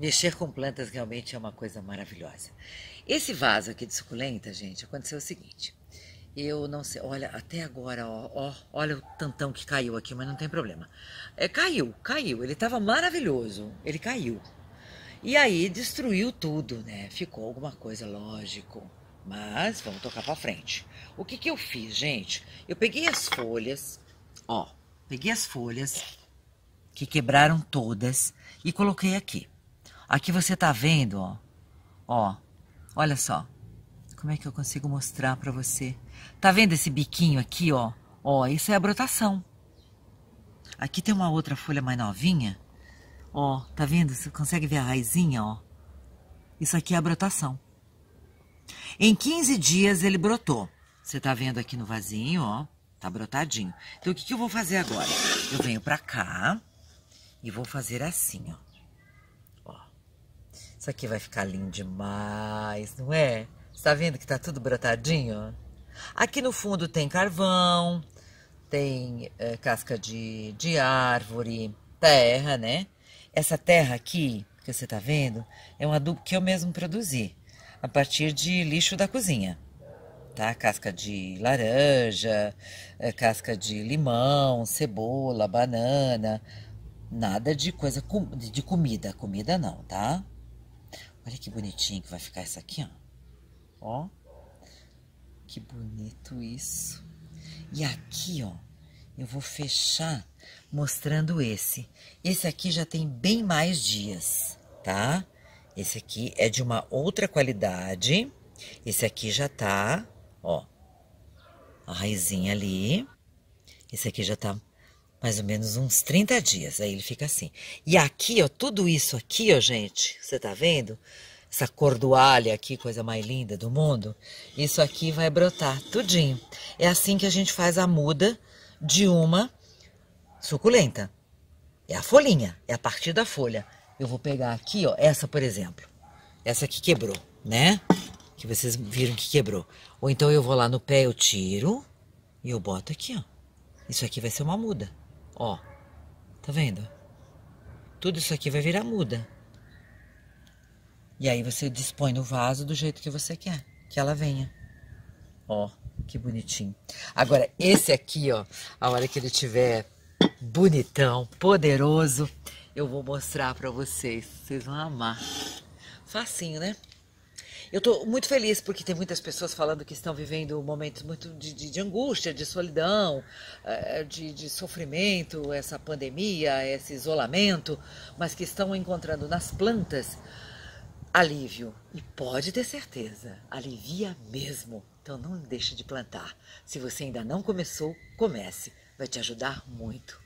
Mexer com plantas realmente é uma coisa maravilhosa. Esse vaso aqui de suculenta, gente, aconteceu o seguinte. Eu não sei, olha, até agora, ó, ó olha o tantão que caiu aqui, mas não tem problema. É, caiu, caiu, ele estava maravilhoso, ele caiu. E aí destruiu tudo, né? Ficou alguma coisa, lógico. Mas vamos tocar para frente. O que que eu fiz, gente? Eu peguei as folhas, ó, peguei as folhas que quebraram todas e coloquei aqui. Aqui você tá vendo, ó. Ó. Olha só. Como é que eu consigo mostrar para você? Tá vendo esse biquinho aqui, ó? Ó, isso é a brotação. Aqui tem uma outra folha mais novinha. Ó, tá vendo? Você consegue ver a raizinha, ó? Isso aqui é a brotação. Em 15 dias ele brotou. Você tá vendo aqui no vasinho, ó? Tá brotadinho. Então o que, que eu vou fazer agora? Eu venho pra cá e vou fazer assim, ó. Isso aqui vai ficar lindo demais, não é? Está vendo que está tudo brotadinho? Aqui no fundo tem carvão, tem é, casca de, de árvore, terra, né? Essa terra aqui que você está vendo é um adubo que eu mesmo produzi a partir de lixo da cozinha. Tá? Casca de laranja, é, casca de limão, cebola, banana, nada de coisa de comida, comida não, tá? Olha que bonitinho que vai ficar essa aqui, ó. Ó. Que bonito isso. E aqui, ó, eu vou fechar mostrando esse. Esse aqui já tem bem mais dias, tá? Esse aqui é de uma outra qualidade. Esse aqui já tá, ó, a raizinha ali. Esse aqui já tá mais ou menos uns 30 dias. Aí ele fica assim. E aqui, ó, tudo isso aqui, ó, gente, você tá vendo? Essa cordoalha aqui, coisa mais linda do mundo. Isso aqui vai brotar tudinho. É assim que a gente faz a muda de uma suculenta. É a folhinha, é a partir da folha. Eu vou pegar aqui, ó, essa, por exemplo. Essa aqui quebrou, né? Que vocês viram que quebrou. Ou então eu vou lá no pé, eu tiro e eu boto aqui, ó. Isso aqui vai ser uma muda. Ó, tá vendo? Tudo isso aqui vai virar muda. E aí você dispõe no vaso do jeito que você quer, que ela venha. Ó, que bonitinho. Agora, esse aqui, ó, a hora que ele tiver bonitão, poderoso, eu vou mostrar pra vocês. Vocês vão amar. Facinho, né? Eu estou muito feliz porque tem muitas pessoas falando que estão vivendo momentos muito de, de, de angústia, de solidão, eh, de, de sofrimento, essa pandemia, esse isolamento, mas que estão encontrando nas plantas alívio. E pode ter certeza, alivia mesmo. Então não deixe de plantar. Se você ainda não começou, comece. Vai te ajudar muito.